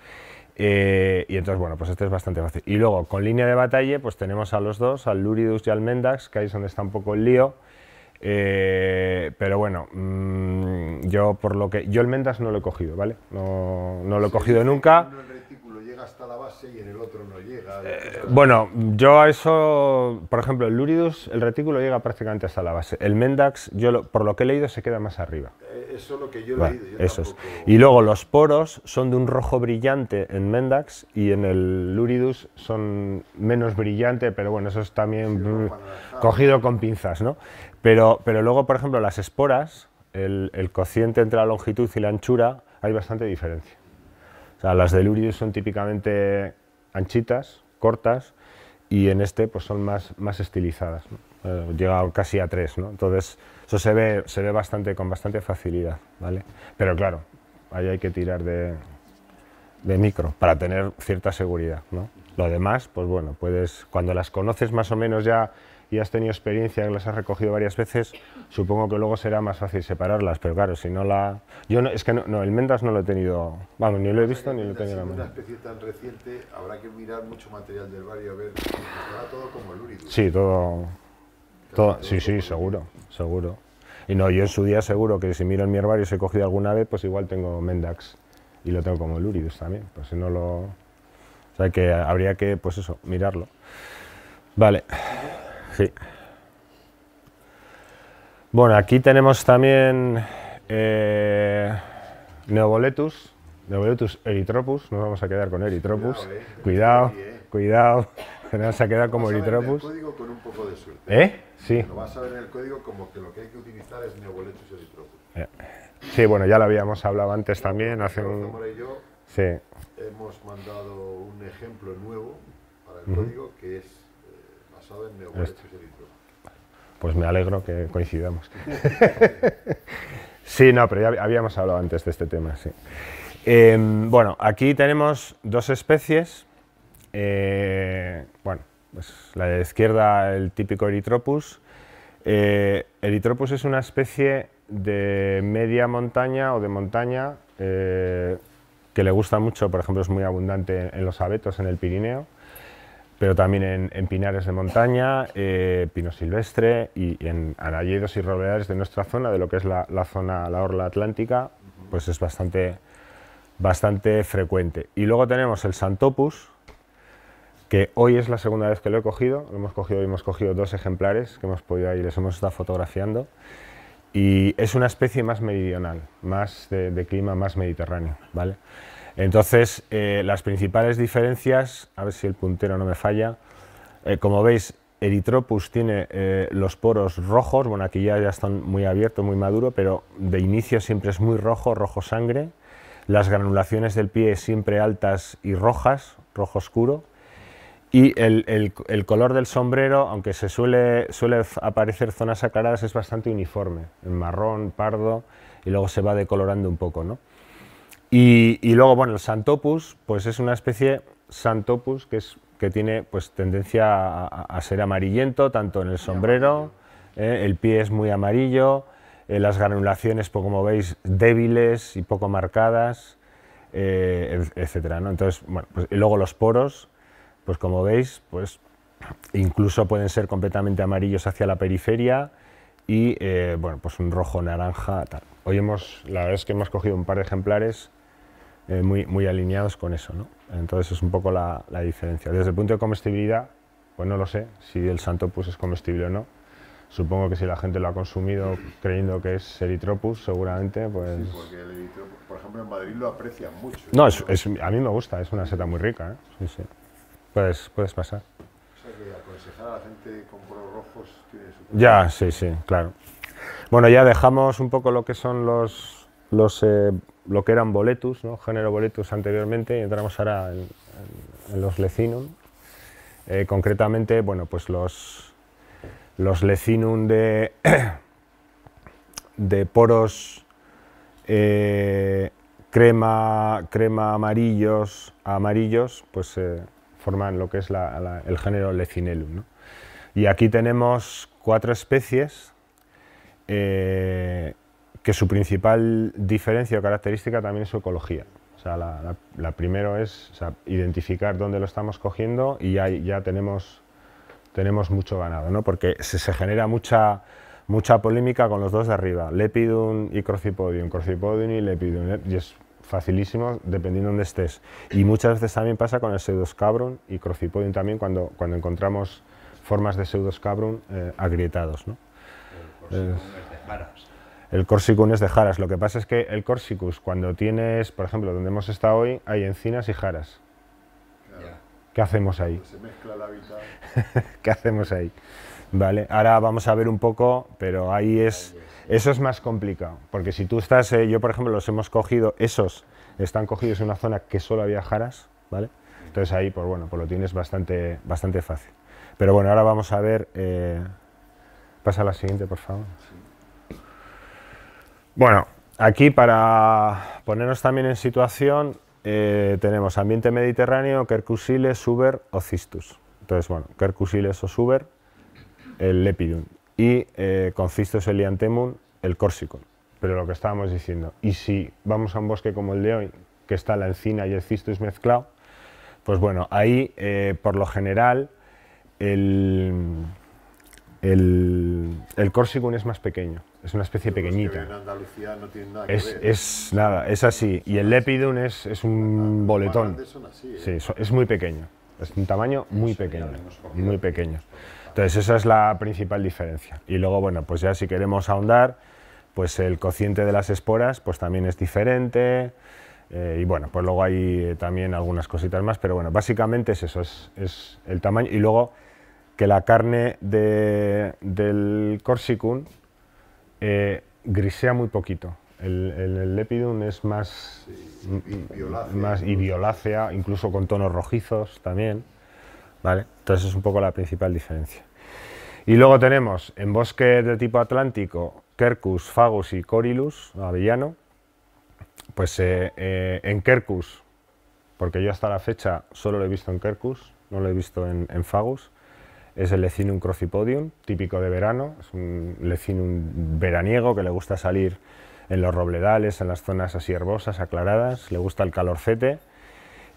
Eh, y entonces, bueno, pues este es bastante fácil. Y luego, con línea de batalla, pues tenemos a los dos, al Luridus y al Mendax, que ahí es donde está un poco el lío eh, pero bueno, mm, yo por lo que. Yo el Mendax no lo he cogido, ¿vale? No, lo he cogido nunca. el retículo llega hasta la base y en el otro no llega. Eh, bueno, yo a eso. Por ejemplo, el Luridus, el retículo llega prácticamente hasta la base. El Mendax, yo por lo que he leído, se queda más arriba. Eh, eso es lo que yo he leído. eso Y luego los poros son de un rojo brillante en Mendax y en el Luridus son menos brillante, pero bueno, eso es también mm, cogido con pinzas, ¿no? Pero, pero luego, por ejemplo, las esporas, el, cociente entre la longitud y la anchura, hay bastante diferencia. O sea, las del son típicamente anchitas, cortas, y en este pues, son más, más estilizadas. Eh, llega casi a tres, ¿no? Entonces, eso se ve, se ve bastante, con bastante facilidad, ¿vale? Pero claro, ahí hay que tirar de, de micro para tener cierta seguridad, ¿no? Lo demás, pues bueno, puedes, cuando las conoces más o menos ya y has tenido experiencia, las has recogido varias veces, supongo que luego será más fácil separarlas, pero claro, si no la... Yo no, es que no, el Mendax no lo he tenido, vamos, ni lo he visto ni lo he tenido una especie tan reciente, habrá que mirar mucho material del barrio a ver, todo como el Uridus. Sí, todo... todo sí, sí, seguro, seguro. Y no, yo en su día seguro que si miro en mi herbario si he cogido alguna vez, pues igual tengo Mendax y lo tengo como el Uridus también, pues si no lo... O sea que habría que, pues eso, mirarlo. Vale. Bueno, aquí tenemos también eh, Neoboletus, Neoboletus eritropus, nos vamos a quedar con eritropus. Cuidado, eh. cuidado, eh. nos vamos a quedar como eritropus. código con un poco de suerte. ¿Eh? Sí. Lo vas a ver el código como que lo que hay que utilizar es Neoboletus eritropus. Sí, bueno, ya lo habíamos hablado antes también. Hace un... sí. hemos mandado un ejemplo nuevo para el código que es este. Pues me alegro que coincidamos. sí, no, pero ya habíamos hablado antes de este tema, sí. Em, bueno, aquí tenemos dos especies. Eh, bueno, pues la de la izquierda, el típico Eritropus. Eh, Eritropus es una especie de media montaña o de montaña eh, que le gusta mucho, por ejemplo, es muy abundante en los abetos en el Pirineo pero también en, pinares de montaña, eh, pino silvestre y, en arallidos y robledales de nuestra zona, de lo que es la, zona, la orla atlántica, pues es bastante, bastante frecuente. Y luego tenemos el Santopus, que hoy es la segunda vez que lo he cogido, lo hemos cogido y hemos cogido dos ejemplares que hemos podido ahí, les hemos estado fotografiando. Y es una especie más meridional, más de, de clima más mediterráneo, ¿vale? Entonces, eh, las principales diferencias, a ver si el puntero no me falla, eh, como veis, Eritropus tiene eh, los poros rojos, bueno, aquí ya, ya están muy abiertos, muy maduros, pero de inicio siempre es muy rojo, rojo sangre. Las granulaciones del pie siempre altas y rojas, rojo oscuro. Y el, color del sombrero, aunque se suele, aparecer zonas aclaradas, es bastante uniforme, marrón, pardo, y luego se va decolorando un poco, ¿no? Y, luego, bueno, el Santopus, pues es una especie Santopus que, tiene pues, tendencia a, ser amarillento, tanto en el sombrero, eh, el pie es muy amarillo, eh, las granulaciones, pues, como veis, débiles y poco marcadas, eh, etcétera, Entonces, bueno, pues, y luego los poros, pues como veis, pues incluso pueden ser completamente amarillos hacia la periferia y, bueno, pues un rojo, naranja, Hoy hemos, la verdad es que hemos cogido un par de ejemplares eh, muy, muy alineados con eso. ¿no? Entonces es un poco la, diferencia. Desde el punto de comestibilidad, pues no lo sé si el santo es comestible o no. Supongo que si la gente lo ha consumido creyendo que es eritropus, seguramente, pues... Sí, porque el eritropus, por ejemplo, en Madrid lo aprecian mucho. No, a mí me gusta, es una seta muy rica, ¿eh? sí, sí. Puedes, puedes pasar. aconsejar a la gente con poros rojos Ya, sí, sí, claro. Bueno, ya dejamos un poco lo que son los, los eh, lo que eran boletus, ¿no? género boletus anteriormente, entramos ahora en, los lecinum. Eh, concretamente, bueno, pues los, los lecinum de, de poros eh, crema, crema amarillos amarillos, pues eh, forman lo que es el género lecinelum, Y aquí tenemos cuatro especies que su principal diferencia o característica también es su ecología. O sea, la, primero es identificar dónde lo estamos cogiendo y ya, tenemos, tenemos mucho ganado, ¿no? porque se, genera mucha, mucha polémica con los dos de arriba, Lepidum y Crocipodium, Crocipodium y Lepidum, y es facilísimo dependiendo de dónde estés. Y muchas veces también pasa con el pseudoscabrum y Crocipodium también cuando, cuando encontramos formas de pseudoscabrum eh, agrietados. ¿no? el Corsicum es de jaras. Lo que pasa es que el Corsicus, cuando tienes, por ejemplo, donde hemos estado hoy, hay encinas y jaras. ¿Qué hacemos ahí? Pues se mezcla la vida. ¿Qué hacemos ahí? Vale, ahora vamos a ver un poco, pero ahí es, eso es más complicado, porque si tú estás, eh, yo por ejemplo los hemos cogido, esos están cogidos en una zona que solo había jaras, ¿vale? Entonces ahí, pues bueno, pues lo tienes bastante, bastante fácil. Pero bueno, ahora vamos a ver, eh, pasa la siguiente, por favor. Bueno, aquí para ponernos también en situación, eh, tenemos ambiente mediterráneo, Quercusiles, Suber o Cistus. Entonces, bueno, Quercusiles o Suber, el Lepidum. Y eh, con Cistus eliantemum, el corsicum, Pero lo que estábamos diciendo, y si vamos a un bosque como el de hoy, que está la encina y el Cistus mezclado, pues bueno, ahí eh, por lo general el el, el Corsicum es más pequeño, es una especie pequeñita. En Andalucía no tienen nada que es, ver. es nada, es así. Y el Lepidum es, es un boletón. ¿eh? Sí, es muy pequeño. Es un tamaño muy pequeño. Muy pequeño. Entonces, esa es la principal diferencia. Y luego, bueno, pues ya si queremos ahondar, pues el cociente de las esporas pues también es diferente. Eh, y bueno, pues luego hay eh, también algunas cositas más, pero bueno, básicamente es eso, es, es el tamaño. Y luego que la carne del Corsicum eh, grisea muy poquito. El, Lepidum es más, violácea, más incluso con tonos rojizos también. ¿vale? Entonces es un poco la principal diferencia. Y luego tenemos en bosque de tipo atlántico, Quercus, Fagus y Corilus, avellano. Pues eh, eh, en Quercus, porque yo hasta la fecha solo lo he visto en Quercus, no lo he visto en Fagus, es el Lecinum crocipodium, típico de verano, es un Lecinum veraniego que le gusta salir en los robledales, en las zonas así herbosas, aclaradas, le gusta el calorcete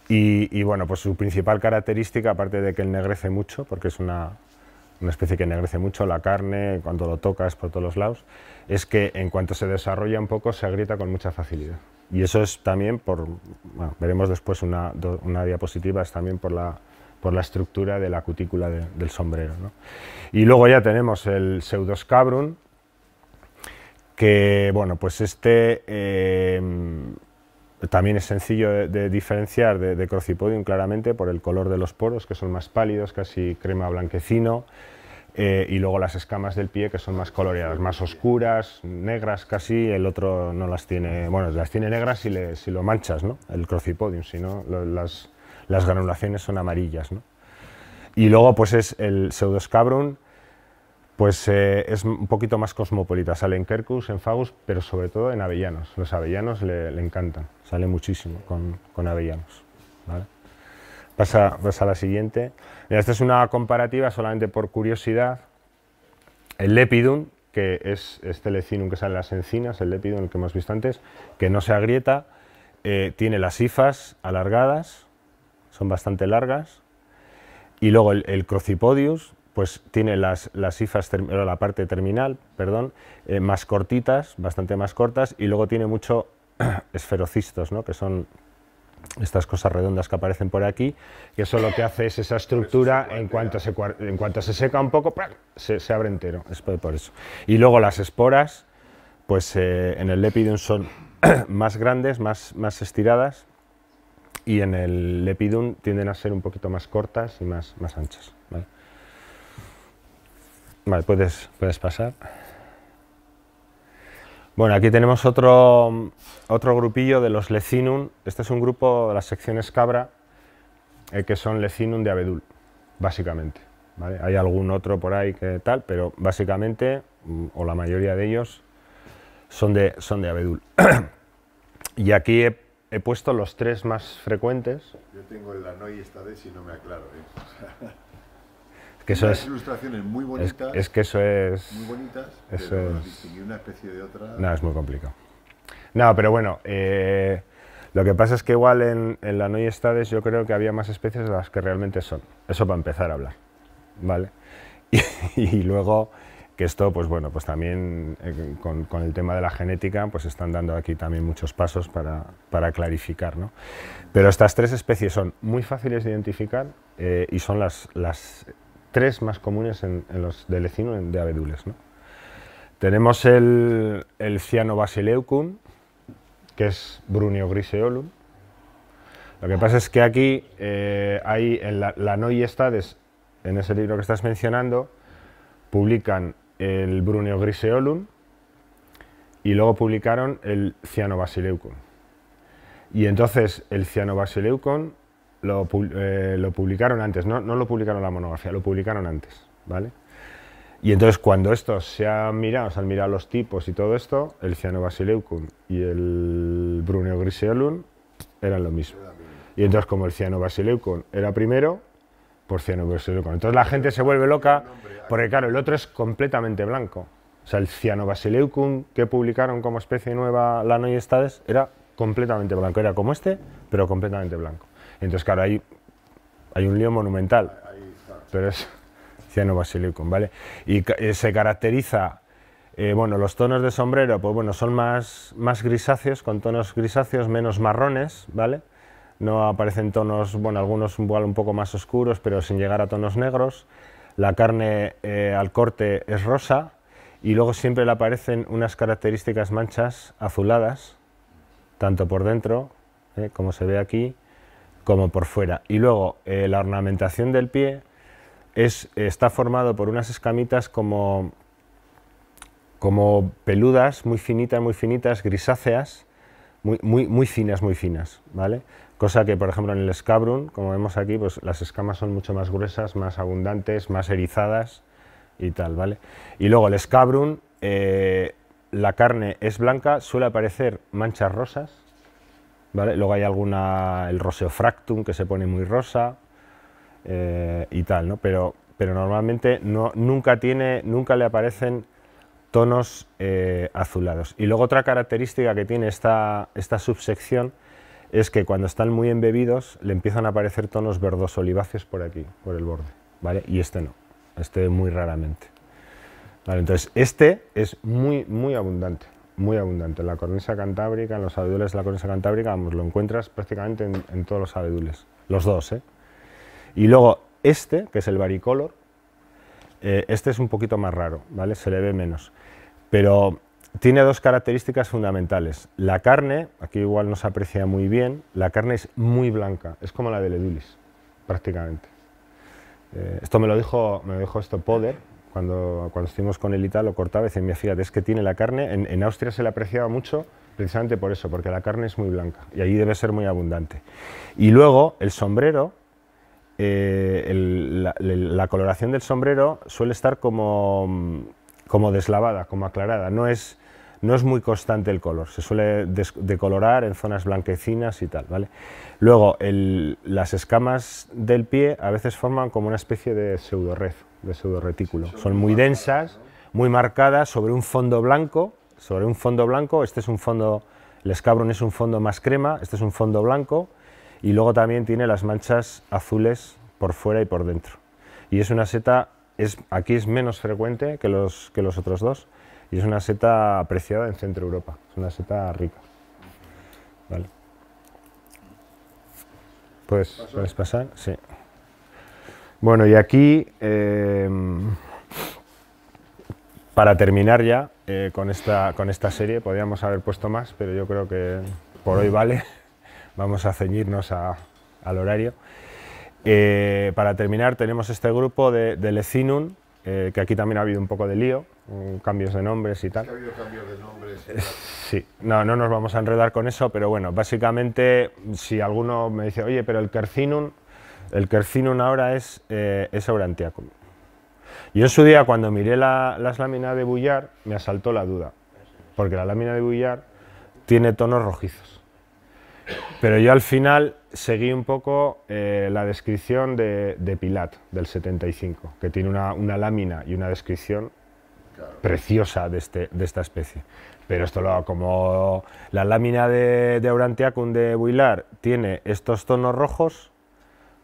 y, bueno, pues su principal característica, aparte de que ennegrece mucho, porque es una, una especie que ennegrece mucho la carne, cuando lo tocas por todos los lados, es que en cuanto se desarrolla un poco se agrieta con mucha facilidad. Y eso es también por, bueno, veremos después una, una diapositiva, es también por la por la estructura de la cutícula del sombrero. Y luego ya tenemos el pseudoscabrum, que bueno, pues este eh, también es sencillo de, diferenciar de, de, Crocipodium claramente por el color de los poros, que son más pálidos, casi crema blanquecino, eh, y luego las escamas del pie, que son más coloreadas, más oscuras, negras casi, el otro no las tiene, bueno, las tiene negras si, si lo manchas, ¿no? El Crocipodium, si no, las las granulaciones son amarillas. ¿no? Y luego pues es el pseudoscabrum, pues eh, es un poquito más cosmopolita, sale en Quercus, en Fagus, pero sobre todo en avellanos. Los avellanos le, encantan, sale muchísimo con, avellanos. ¿vale? Pasa, pasa, a la siguiente. esta es una comparativa solamente por curiosidad. El Lepidum, que es este lecinum que sale en las encinas, el Lepidum, el que hemos visto antes, que no se agrieta, eh, tiene las hifas alargadas, son bastante largas. Y luego el, Crocipodius, pues tiene las, las la parte terminal, perdón, eh, más cortitas, bastante más cortas, y luego tiene mucho esferocistos, ¿no? que son estas cosas redondas que aparecen por aquí, que eso lo que hace es esa estructura, en cuanto se, en cuanto se seca un poco, se, abre entero, es por eso. Y luego las esporas, pues eh, en el Lepidium son más grandes, más, más estiradas, y en el lepidum tienden a ser un poquito más cortas y más, más anchas. Vale, puedes, puedes pasar. Bueno, aquí tenemos otro, otro grupillo de los lecinum. Este es un grupo de las secciones cabra, eh, que son lecinum de abedul, básicamente. ¿vale? Hay algún otro por ahí que tal, pero básicamente, mm, o la mayoría de ellos, son de, son de abedul. y aquí he puesto los tres más frecuentes. Yo tengo el Lanoi esta vez y no me aclaro. ¿eh? es que eso es, ilustraciones muy bonitas. Es, que eso es... Muy bonitas, eso pero distinguir una especie de otra... No, es muy complicado. No, pero bueno, eh, lo que pasa es que igual en, en la Noy Stades yo creo que había más especies de las que realmente son. Eso para empezar a hablar, ¿vale? y luego que esto, pues bueno, pues también eh, con, el tema de la genética, pues están dando aquí también muchos pasos para, clarificar, ¿no? Pero estas tres especies son muy fáciles de identificar eh, y son las, las tres más comunes en, los de lecino de abedules, ¿no? Tenemos el, el basileucum, que es Brunio griseolum. Lo que pasa es que aquí hay eh, en la, la Noyestades, en ese libro que estás mencionando, publican el Bruneo griseolum y luego publicaron el Ciano Basileucum, Y entonces el Ciano lo, eh, lo publicaron antes, no, no, lo publicaron la monografía, lo publicaron antes, ¿vale? Y entonces cuando estos se han mirado, se han mirado los tipos y todo esto, el Basileucum y el Bruneo griseolum eran lo mismo. Y entonces como el Basileucum era primero, por Basileucum, Entonces la gente se vuelve loca porque, claro, el otro es completamente blanco. O sea, el Basileucum que publicaron como especie nueva Estades era completamente blanco. Era como este, pero completamente blanco. Entonces, claro, hay, hay un lío monumental. Pero es Basileucum, ¿vale? Y eh, se caracteriza... Eh, bueno, los tonos de sombrero, pues bueno, son más, más grisáceos, con tonos grisáceos menos marrones, ¿vale? no aparecen tonos, bueno, algunos un poco más oscuros, pero sin llegar a tonos negros. La carne eh, al corte es rosa y luego siempre le aparecen unas características manchas azuladas, tanto por dentro, eh, como se ve aquí, como por fuera. Y luego eh, la ornamentación del pie está formado por unas escamitas como, como peludas, muy finitas, muy finitas, grisáceas, muy, muy finas, muy finas, ¿vale? Cosa que, por ejemplo, en el escabrun como vemos aquí, pues las escamas son mucho más gruesas, más abundantes, más erizadas y tal, ¿vale? Y luego el escabrun eh, la carne es blanca, suele aparecer manchas rosas, ¿vale? Luego hay alguna, el Roseofractum, que se pone muy rosa eh, y tal, ¿no? Pero, pero normalmente no, nunca, tiene, nunca le aparecen tonos eh, azulados. Y luego otra característica que tiene esta, esta subsección es que cuando están muy embebidos le empiezan a aparecer tonos verdos oliváceos por aquí, por el borde, ¿vale? Y este no, este muy raramente. entonces este es muy, muy abundante, muy abundante. En la cornisa cantábrica, en los abedules de la cornisa cantábrica, vamos, lo encuentras prácticamente en, todos los abedules, los dos, ¿eh? Y luego este, que es el varicolor, eh, este es un poquito más raro, ¿vale? Se le ve menos. Pero tiene dos características fundamentales. La carne, aquí igual no se aprecia muy bien, la carne es muy blanca, es como la del edulis, prácticamente. Eh, esto me lo dijo, me dijo esto Poder, cuando, cuando estuvimos con el y tal, lo cortaba y decía, fíjate, es que tiene la carne, en, Austria se le apreciaba mucho precisamente por eso, porque la carne es muy blanca y allí debe ser muy abundante. Y luego el sombrero eh, la, coloración del sombrero suele estar como, como deslavada, como aclarada, no es, no es muy constante el color, se suele decolorar en zonas blanquecinas y tal, ¿vale? Luego, las escamas del pie a veces forman como una especie de red, de pseudoretículo. son, muy densas, muy marcadas, sobre un fondo blanco, sobre un fondo blanco, este es un fondo, el escabrón es un fondo más crema, este es un fondo blanco, y luego también tiene las manchas azules por fuera y por dentro. Y es una seta, es, aquí es menos frecuente que los, que los otros dos, y es una seta apreciada en Centro Europa, es una seta rica. Vale. Pues, ¿Puedes pasar? Sí. Bueno, y aquí, em, para terminar ya eh, con, esta, con esta serie, podríamos haber puesto más, pero yo creo que por hoy vale vamos a ceñirnos al horario. Eh, para terminar, tenemos este grupo de, de Lecinum, eh, que aquí también ha habido un poco de lío, mm, cambios de nombres y tal. ha habido cambios de nombres. Sí, no, no nos vamos a enredar con eso, pero bueno, básicamente, si alguno me dice, oye, pero el Kercinum, el Kercinum ahora es, eh, es Yo en su día, cuando miré las láminas de Bullar, me asaltó la duda, porque la lámina de Bullar tiene tonos rojizos. Pero yo al final seguí un poco eh, la descripción de, Pilat, del 75, que tiene una, lámina y una descripción preciosa este, de, esta especie. Pero esto lo como la lámina de, Aurantiacum de Builar tiene estos tonos rojos,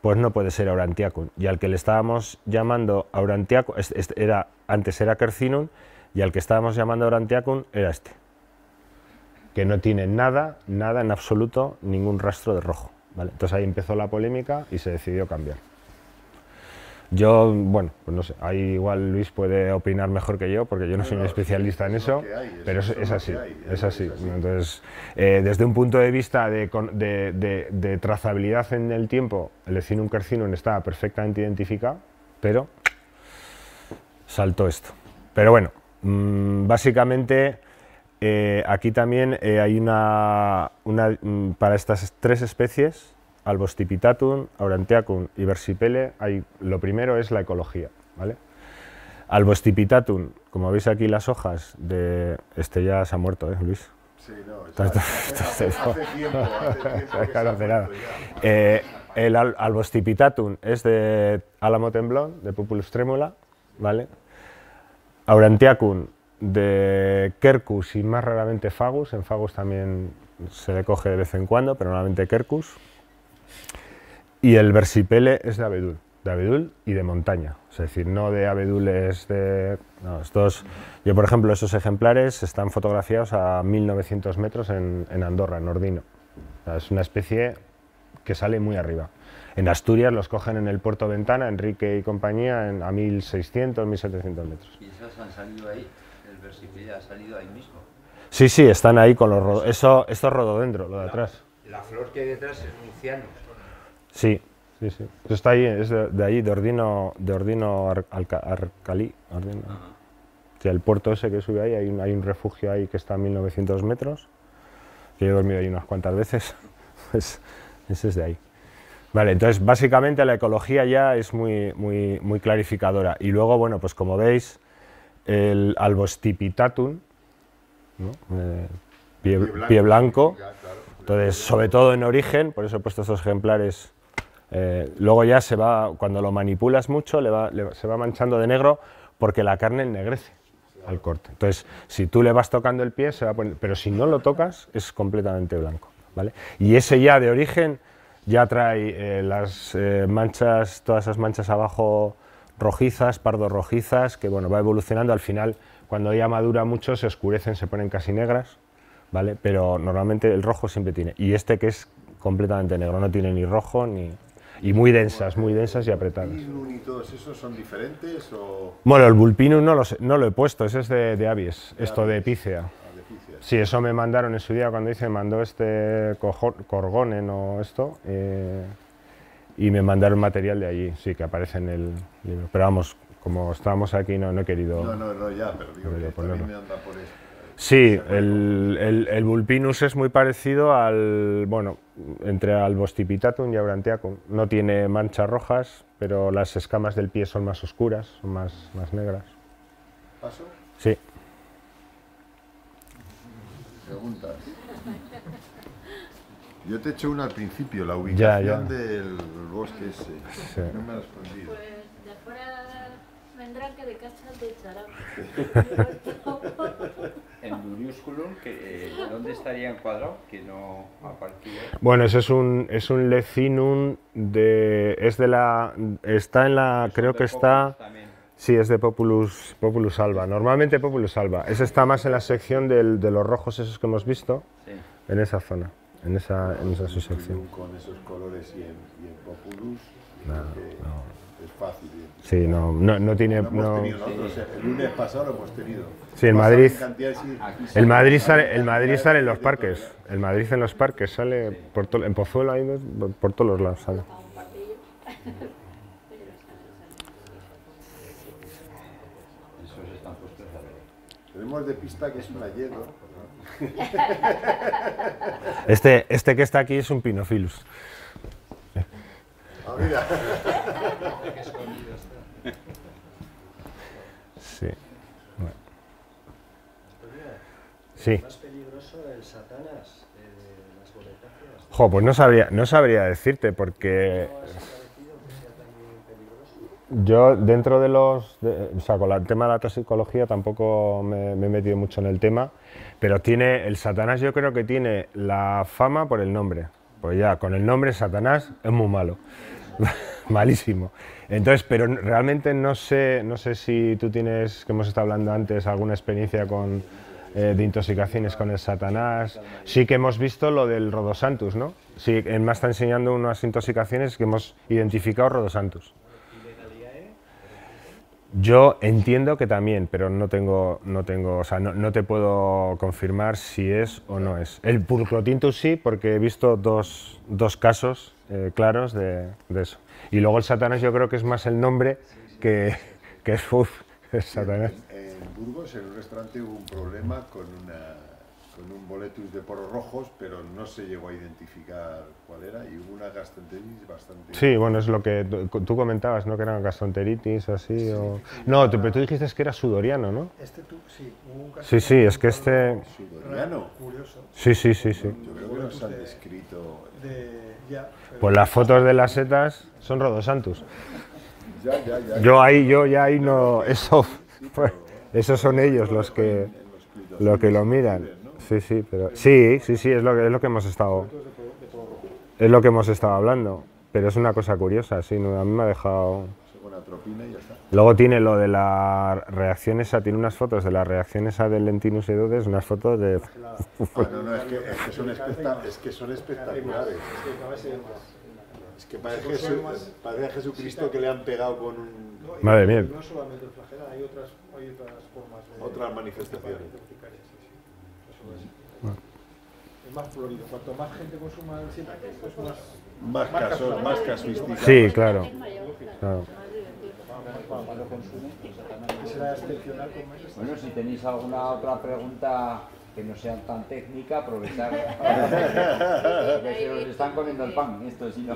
pues no puede ser Aurantiacum. Y al que le estábamos llamando Aurantiacum, era, antes era Kercinum y al que estábamos llamando Aurantiacum era este que no tiene nada, nada en absoluto, ningún rastro de rojo. Entonces ahí empezó la polémica y se decidió cambiar. Yo, bueno, pues no sé, ahí igual Luis puede opinar mejor que yo, porque yo no, soy un especialista en eso, pero es, así, es, así, Entonces, eh, desde un punto de vista de, trazabilidad en el tiempo, el Ecinum carcinum estaba perfectamente identificado, pero saltó esto. Pero bueno, mm, básicamente eh, aquí también eh, hay una, una, mm, para estas tres especies, Albostipitatum, Aurantiacum y Versipele, hay, lo primero es la ecología. ¿vale? Albostipitatum, como veis aquí las hojas, de, este ya se ha muerto, ¿eh, Luis? Sí, no, hace, tiempo, el Albostipitatum es de Álamo Temblón, de Populus Trémula, ¿vale? Aurantiacum de Kerkus y más raramente Fagus. En Fagus también se le coge de vez en cuando, pero normalmente Kerkus Y el versipele es de abedul, de abedul y de montaña. Es decir, no de abedules de... estos, yo, por ejemplo, esos ejemplares están fotografiados a 1900 metros en, Andorra, en Ordino. es una especie que sale muy arriba. En Asturias los cogen en el puerto Ventana, Enrique y compañía, a 1600, 1700 metros. ¿Y esos han salido ahí? ha salido ahí mismo. Sí, sí, están ahí con los eso, esto es rododendro, lo de atrás. La, flor que hay detrás es murciano. Sí, sí, sí. Eso está ahí, es de, ahí, de Ordino, de Ordino Arcalí. el puerto ese que sube ahí, hay un, hay un refugio ahí que está a 1900 metros, que yo he dormido ahí unas cuantas veces. ese es de ahí. Vale, entonces básicamente la ecología ya es muy, muy, muy clarificadora. Y luego, bueno, pues como veis, el albostipitatum, eh, pie, blanco. Entonces, sobre todo en origen, por eso he puesto estos ejemplares. Eh, luego ya se va, cuando lo manipulas mucho, se va manchando de negro porque la carne ennegrece al corte. Entonces, si tú le vas tocando el pie, se va pero si no lo tocas, es completamente blanco. ¿vale? Y ese ya de origen ya trae eh, las manchas, todas esas manchas abajo rojizas, pardo rojizas, que bueno, va evolucionando. Al final, cuando ya madura mucho, se oscurecen, se ponen casi negras, ¿vale? Pero normalmente el rojo siempre tiene. Y este que es completamente negro, no tiene ni rojo ni... Y muy densas, muy densas y apretadas. ¿El y todos esos son diferentes? O... Bueno, el Vulpinum no lo, no lo he puesto, ese es de, de esto ah, de Epicea. Sí, eso me mandaron en su día cuando dice mandó este Corgonen o esto, eh, y me mandaron material de allí, sí, que aparece en el libro. Pero vamos, como estábamos aquí, no, he querido. No, no, no, ya, pero digo que Me anda por eso. Sí, el, el, el, Vulpinus es muy parecido al, bueno, entre al Bostipitatum y Aurantiacum. No tiene manchas rojas, pero las escamas del pie son más oscuras, son más, más negras. ¿Paso? Sí. Preguntas. Yo te eché una al principio, la ubicación del bosque ese. No me has respondido. Pues de afuera vendrán que de casa te echarán. en minúsculo eh, ¿dónde estaría encuadrado? Que no Bueno, ese es un, es un lecinum de. Es de la. Está en la. creo que está. Sí, es de Populus, Populus Alba. Normalmente Populus Alba. Ese está más en la sección del, de los rojos, esos que hemos visto. Sí. En esa zona en esa, en esa Con esos colores y en, Populus, no, no. es fácil. Sí, no, no, no tiene. No el lunes pasado lo hemos tenido. Sí, el Madrid. El Madrid sale, el Madrid sale en los parques. El Madrid en los parques sale por todo en Pozuelo, ahí, por todos los lados sale. Tenemos de pista que es un hierro este, este que está aquí es un pinophilus. Ah, Sí. Sí. ¿Más peligroso el Satanás? Eh, jo, pues no sabría, no sabría decirte porque... Yo dentro de los, o sea, con el tema de la toxicología tampoco me, he metido mucho en el tema. Pero tiene, el Satanás yo creo que tiene la fama por el nombre. Pues ya, con el nombre Satanás es muy malo. Malísimo. Entonces, pero realmente no sé, no sé si tú tienes, que hemos estado hablando antes, alguna experiencia con, eh, de intoxicaciones con el Satanás. Sí que hemos visto lo del Rodosantus, ¿no? Sí, él más está enseñando unas intoxicaciones que hemos identificado Rodosantus. Yo entiendo que también, pero no tengo, no tengo, o sea, no, te puedo confirmar si es o no es. El purcotinto sí, porque he visto dos, dos casos eh, claros de, eso. Y luego el Satanás yo creo que es más el nombre que, que es, Satanás. en Burgos, en un restaurante, hubo un problema con una con un boletus de poros rojos, pero no se llegó a identificar cuál era y hubo una gastroenteritis bastante... Sí, bueno, es lo que tú comentabas, ¿no? Que era gastonteritis así o... No, pero tú dijiste que era sudoriano, ¿no? Este tú, sí, un Sí, es que este... ¿Sudoriano? Curioso. Sí, sí, sí, sí. Yo creo que descrito... Pues las fotos de las setas son rodosantus. Yo ahí, yo ya ahí no... Eso, esos son ellos los que, los que lo miran. Sí, sí, pero... Sí, sí, sí, es lo que, es lo que hemos estado... Es lo que hemos estado hablando, pero es una cosa curiosa, sí, no, a mí me ha dejado... Luego tiene lo de la reacción esa, tiene unas fotos de la reacción esa del Lentinus Edodes, unas fotos de... Ah, no, es que, es que son, espectac es que son espectaculares. Es que parece, parece, a Jesucristo que le han pegado con un... Madre mía. No solamente el hay otras, hay otras formas de... Otras manifestaciones. Es más florido. Cuanto más gente consuma el pues más... Más, más casuística. Sí, claro. claro. Bueno, si tenéis alguna otra pregunta que no sea tan técnica, aprovechar. Porque se os están comiendo el pan, esto si no.